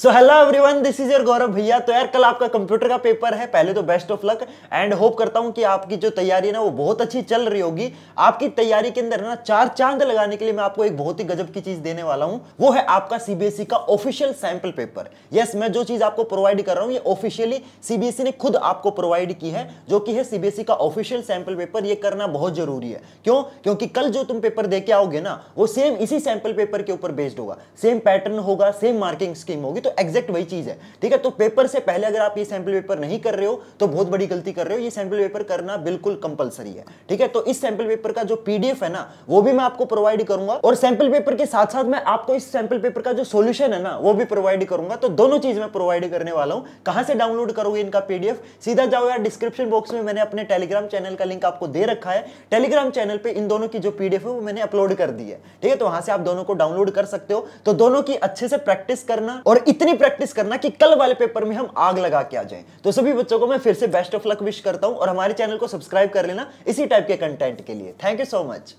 so hello everyone this is your Gaurav bhaiya तो यार कल आपका कंप्यूटर का पेपर है पहले तो best of luck and hope करता हूं कि आपकी जो तैयारी है ना वो बहुत अच्छी चल रही होगी आपकी तैयारी के अंदर ना चार चांद लगाने के लिए मैं आपको एक बहुत ही गजब की चीज देने वाला हूं वो है आपका सीबीएसई e का official sample paper yes yes, मैं जो चीज आपको प्रोवाइड कर रहा हूँ ये ऑफिशियली सीबीएसई e ने खुद आपको प्रोवाइड की है जो कि है सीबीएसई e का ऑफिशियल सैंपल पेपर ये करना बहुत जरूरी है क्यों क्योंकि कल जो तुम पेपर दे के आओगे ना वो सेम इसी सैंपल पेपर के ऊपर बेस्ड होगा सेम पैटर्न होगा सेम मार्किंग स्कीम होगी तो एक्जैक्ट वही चीज़ है ठीक है तो पेपर से पहले अगर आप ये सैंपल पेपर नहीं कर रहे हो तो बहुत बड़ी गलती कर रहे हो ये सैंपल पेपर करना बिल्कुल कंपलसरी है ठीक है तो इस सैंपल पेपर का जो पीडीएफ है ना वो भी मैं आपको प्रोवाइड करूंगा और सैंपल पेपर के साथ साथ मैं आपको इस सैंपल पेपर का जो सोल्यूशन है ना वो भी प्रोवाइड करूंगा तो दोनों चीज मैं प्रोवाइड करने वाला हूँ कहां से डाउनलोड करोगे इनका पीडीएफ सीधा जाओ यार डिस्क्रिप्शन बॉक्स में मैंने अपने टेलीग्राम चैनल का लिंक आपको दे रखा है टेलीग्राम चैनल पर इन दोनों की जो पीडीएफ है वो मैंने अपलोड कर दी है ठीक है तो वहां से आप दोनों को डाउनलोड कर सकते हो तो दोनों की अच्छे से प्रैक्टिस करना और इतनी प्रैक्टिस करना कि कल वाले पेपर में हम आग लगा के आ जाएं तो सभी बच्चों को मैं फिर से बेस्ट ऑफ लक विश करता हूं और हमारे चैनल को सब्सक्राइब कर लेना इसी टाइप के कंटेंट के लिए थैंक यू सो मच